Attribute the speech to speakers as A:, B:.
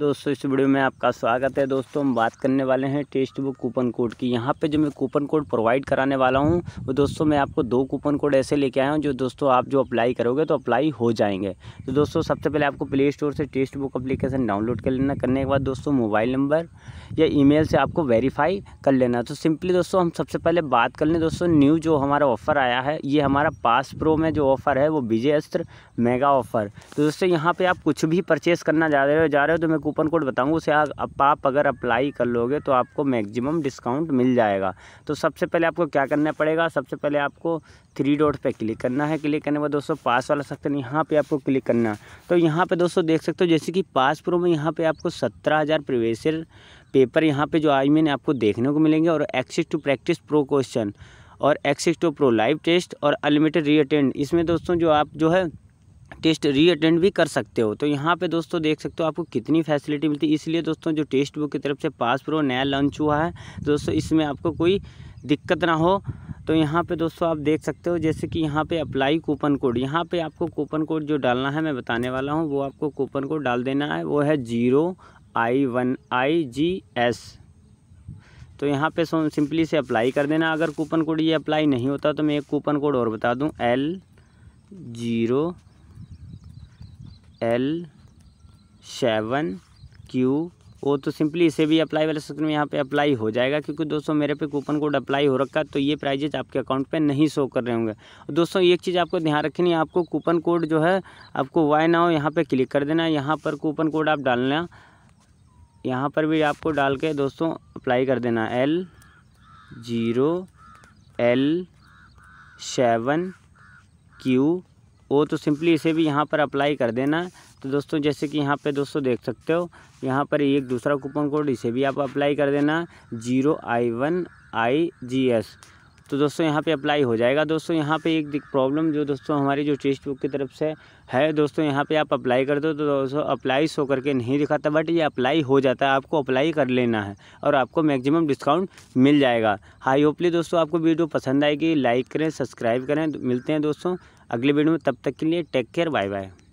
A: दोस्तों इस वीडियो में आपका स्वागत है दोस्तों हम बात करने वाले हैं टेस्ट बुक कूपन कोड की यहाँ पे जो मैं कूपन कोड प्रोवाइड कराने वाला हूँ वो दोस्तों मैं आपको दो कूपन कोड ऐसे लेके आया हूँ जो दोस्तों आप जो अप्लाई करोगे तो अप्लाई हो जाएंगे तो दोस्तों सबसे पहले आपको प्ले स्टोर से टेस्ट बुक अप्लीकेशन डाउनलोड कर लेना करने के बाद दोस्तों मोबाइल नंबर या ई से आपको वेरीफाई कर लेना तो सिंपली दोस्तों हम सबसे पहले बात कर लें दोस्तों न्यू जो हमारा ऑफ़र आया है ये हमारा पास प्रो में जो ऑफ़र है वो विजय अस्त्र मेगा ऑफ़र तो दोस्तों यहाँ पर आप कुछ भी परचेस करना जा रहे हो जा रहे हो तो कूपन कोड बताऊँगा उसे आप आप अगर अप्लाई कर लोगे तो आपको मैक्सिमम डिस्काउंट मिल जाएगा तो सबसे पहले आपको क्या करना पड़ेगा सबसे पहले आपको थ्री डॉट पे क्लिक करना है क्लिक करने के बाद दोस्तों पास वाला सेक्शन यहाँ पे आपको क्लिक करना तो यहाँ पे दोस्तों देख सकते हो जैसे कि पास प्रो में यहाँ पे आपको सत्रह हज़ार प्रवेशर पेपर यहाँ पे जो आई मीन आपको देखने को मिलेंगे और access to practice pro question और access to pro live test और अनलिमिटेड रीअटेंड इसमें दोस्तों जो आप जो है टेस्ट रीअटेंड भी कर सकते हो तो यहाँ पे दोस्तों देख सकते हो आपको कितनी फैसिलिटी मिलती है इसलिए दोस्तों जो टेस्ट बुक की तरफ से पास प्रो नया लॉन्च हुआ है दोस्तों इसमें आपको कोई दिक्कत ना हो तो यहाँ पे दोस्तों आप देख सकते हो जैसे कि यहाँ पे अप्लाई कूपन कोड यहाँ पे आपको कूपन कोड जो डालना है मैं बताने वाला हूँ वो आपको कूपन कोड डाल देना है वो है zero I one I G S तो यहाँ पे सिंपली से अप्लाई कर देना अगर कूपन कोड ये अप्लाई नहीं होता तो मैं एक कूपन कोड और बता दूँ L zero L seven Q O तो सिंपली इसे भी अप्लाई वाले सकते हैं यहाँ पे अप्लाई हो जाएगा क्योंकि दोस्तों मेरे पे कूपन कोड अप्लाई हो रखा है तो ये प्राइजेज आपके अकाउंट पे नहीं शो कर रहे होंगे दोस्तों एक चीज़ आपको ध्यान रखनी है आपको कूपन कोड जो है आपको वाई नाओ यहाँ पर क्लिक कर देना यहाँ पर कूपन कोड आप डालना यहाँ पर भी आपको डाल के दोस्तों अप्लाई कर देना L zero L seven Q वो तो सिंपली इसे भी यहाँ पर अप्लाई कर देना तो दोस्तों जैसे कि यहाँ पे दोस्तों देख सकते हो यहाँ पर एक दूसरा कूपन कोड इसे भी आप अप्लाई कर देना zero I one I G S तो दोस्तों यहाँ पे अप्लाई हो जाएगा दोस्तों यहाँ पे एक प्रॉब्लम जो दोस्तों हमारी जो टेस्ट बुक की तरफ से है दोस्तों यहाँ पे आप अप्लाई कर दो तो दोस्तों अप्लाई शो करके नहीं दिखाता बट ये अप्लाई हो जाता है आपको अप्लाई कर लेना है और आपको मैक्सिमम डिस्काउंट मिल जाएगा हाई होपली दोस्तों आपको वीडियो पसंद आएगी लाइक करें सब्सक्राइब करें मिलते हैं दोस्तों अगले वीडियो में तब तक के लिए टेक केयर बाय बाय